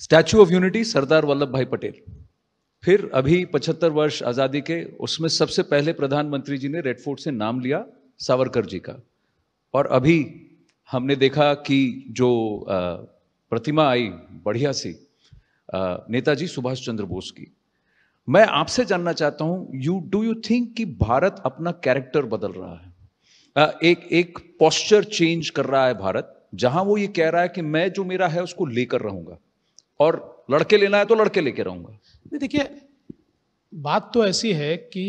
statue of unity Sardar Vallabhbhai Patel फिर अभी 75 वर्ष आज़ादी के उसमें सबसे पहले प्रधानमंत्री जी ने रेड फोर्ट से नाम लिया सावरकर जी का और अभी हमने देखा कि जो प्रतिमा आई बढ़िया सी नेताजी सुभाष चंद्र बोस की मैं आपसे जानना चाहता हूं यू डू यू थिंक कि भारत अपना कैरेक्टर बदल रहा है एक एक पॉस्चर चेंज कर रहा है भारत जहां वो ये कह रहा है कि मैं जो मेरा है उसको लेकर रहूंगा और लड़के लेना है तो लड़के लेके रहूंगा नहीं देखिए बात तो ऐसी है कि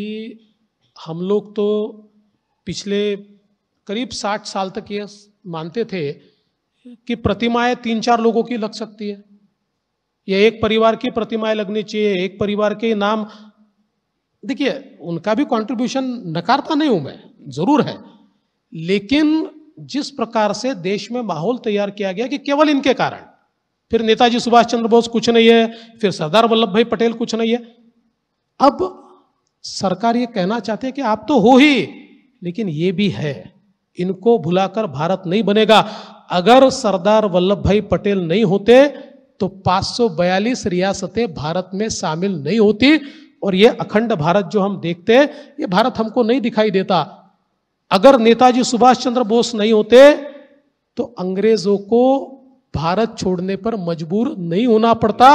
हम लोग तो पिछले करीब साठ साल तक ये मानते थे कि प्रतिमाएं तीन चार लोगों की लग सकती है या एक परिवार की प्रतिमाएं लगनी चाहिए एक परिवार के नाम देखिए उनका भी कंट्रीब्यूशन नकारता नहीं हूं मैं जरूर है लेकिन जिस प्रकार से देश में माहौल तैयार किया गया कि केवल इनके कारण फिर नेताजी सुभाष चंद्र बोस कुछ नहीं है फिर सरदार वल्लभ भाई पटेल कुछ नहीं है अब सरकार ये कहना चाहते है कि आप तो हो ही लेकिन ये भी है इनको भुलाकर भारत नहीं बनेगा अगर सरदार वल्लभ भाई पटेल नहीं होते तो 542 रियासतें भारत में शामिल नहीं होती और ये अखंड भारत जो हम देखते हैं ये भारत हमको नहीं दिखाई देता अगर नेताजी सुभाष चंद्र बोस नहीं होते तो अंग्रेजों को भारत छोड़ने पर मजबूर नहीं होना पड़ता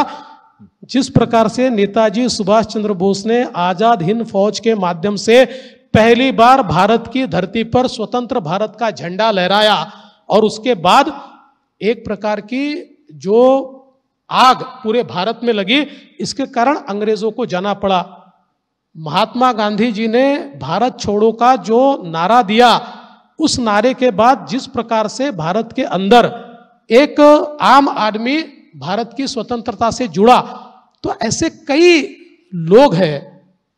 जिस प्रकार से नेताजी सुभाष चंद्र बोस ने आजाद हिंद फौज के माध्यम से पहली बार भारत की धरती पर स्वतंत्र भारत का झंडा लहराया और उसके बाद एक प्रकार की जो आग पूरे भारत में लगी इसके कारण अंग्रेजों को जाना पड़ा महात्मा गांधी जी ने भारत छोड़ो का जो नारा दिया उस नारे के बाद जिस प्रकार से भारत के अंदर एक आम आदमी भारत की स्वतंत्रता से जुड़ा तो ऐसे कई लोग हैं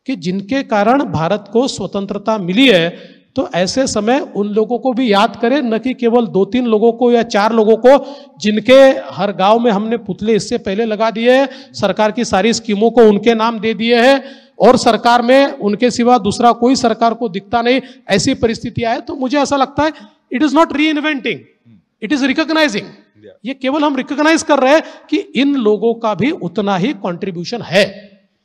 कि जिनके कारण भारत को स्वतंत्रता मिली है तो ऐसे समय उन लोगों को भी याद करें न कि केवल दो तीन लोगों को या चार लोगों को जिनके हर गांव में हमने पुतले इससे पहले लगा दिए हैं सरकार की सारी स्कीमों को उनके नाम दे दिए हैं और सरकार में उनके सिवा दूसरा कोई सरकार को दिखता नहीं ऐसी परिस्थितियां है तो मुझे ऐसा लगता है it is not reinventing it is recognising ये केवल हम रिकॉग्नाइज कर रहे हैं कि इन लोगों का भी उतना ही कॉन्ट्रीब्यूशन है